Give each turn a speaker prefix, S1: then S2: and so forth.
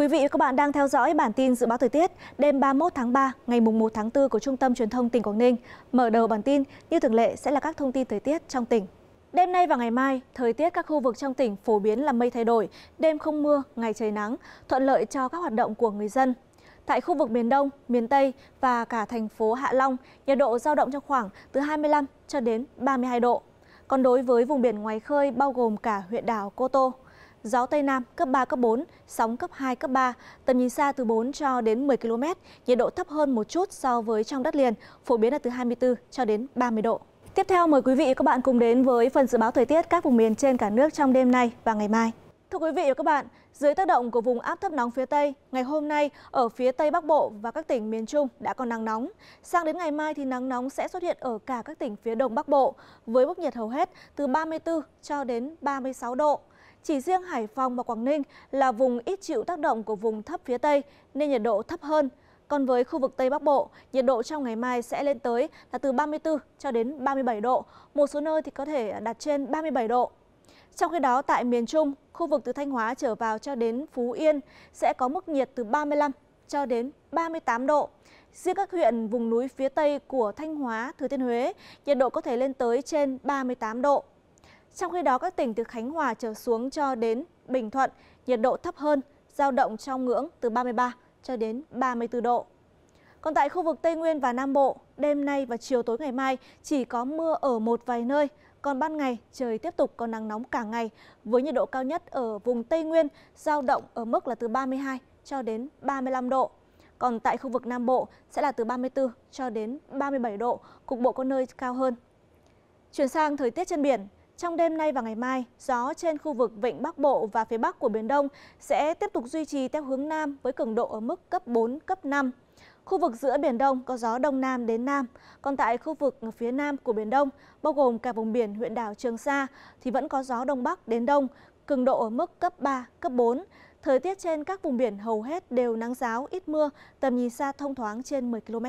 S1: Quý vị và các bạn đang theo dõi bản tin dự báo thời tiết đêm 31 tháng 3 ngày mùng 1 tháng 4 của Trung tâm Truyền thông tỉnh Quảng Ninh. Mở đầu bản tin như thường lệ sẽ là các thông tin thời tiết trong tỉnh. Đêm nay và ngày mai, thời tiết các khu vực trong tỉnh phổ biến là mây thay đổi, đêm không mưa, ngày trời nắng, thuận lợi cho các hoạt động của người dân. Tại khu vực miền Đông, miền Tây và cả thành phố Hạ Long, nhiệt độ giao động trong khoảng từ 25 cho đến 32 độ. Còn đối với vùng biển ngoài khơi bao gồm cả huyện đảo Cô Tô, gió Tây Nam cấp 3, cấp 4, sóng cấp 2, cấp 3, tầm nhìn xa từ 4 cho đến 10 km, nhiệt độ thấp hơn một chút so với trong đất liền, phổ biến là từ 24 cho đến 30 độ. Tiếp theo mời quý vị và các bạn cùng đến với phần dự báo thời tiết các vùng miền trên cả nước trong đêm nay và ngày mai. Thưa quý vị và các bạn, dưới tác động của vùng áp thấp nóng phía Tây, ngày hôm nay ở phía Tây Bắc Bộ và các tỉnh miền Trung đã có nắng nóng. Sang đến ngày mai thì nắng nóng sẽ xuất hiện ở cả các tỉnh phía Đông Bắc Bộ với mức nhiệt hầu hết từ 34 cho đến 36 độ. Chỉ riêng Hải Phòng và Quảng Ninh là vùng ít chịu tác động của vùng thấp phía Tây nên nhiệt độ thấp hơn. Còn với khu vực Tây Bắc Bộ, nhiệt độ trong ngày mai sẽ lên tới là từ 34 cho đến 37 độ, một số nơi thì có thể đạt trên 37 độ. Trong khi đó tại miền Trung, khu vực từ Thanh Hóa trở vào cho đến Phú Yên sẽ có mức nhiệt từ 35 cho đến 38 độ. Riêng các huyện vùng núi phía Tây của Thanh Hóa, Thừa Thiên Huế, nhiệt độ có thể lên tới trên 38 độ. Trong khi đó, các tỉnh từ Khánh Hòa trở xuống cho đến Bình Thuận, nhiệt độ thấp hơn, giao động trong ngưỡng từ 33 cho đến 34 độ. Còn tại khu vực Tây Nguyên và Nam Bộ, đêm nay và chiều tối ngày mai chỉ có mưa ở một vài nơi, còn ban ngày trời tiếp tục có nắng nóng cả ngày với nhiệt độ cao nhất ở vùng Tây Nguyên giao động ở mức là từ 32 cho đến 35 độ. Còn tại khu vực Nam Bộ sẽ là từ 34 cho đến 37 độ, cục bộ có nơi cao hơn. Chuyển sang thời tiết trên biển, trong đêm nay và ngày mai, gió trên khu vực Vịnh Bắc Bộ và phía Bắc của Biển Đông sẽ tiếp tục duy trì theo hướng Nam với cường độ ở mức cấp 4, cấp 5. Khu vực giữa Biển Đông có gió Đông Nam đến Nam, còn tại khu vực phía Nam của Biển Đông, bao gồm cả vùng biển huyện đảo Trường Sa, thì vẫn có gió Đông Bắc đến Đông, cường độ ở mức cấp 3, cấp 4. Thời tiết trên các vùng biển hầu hết đều nắng giáo, ít mưa, tầm nhìn xa thông thoáng trên 10 km.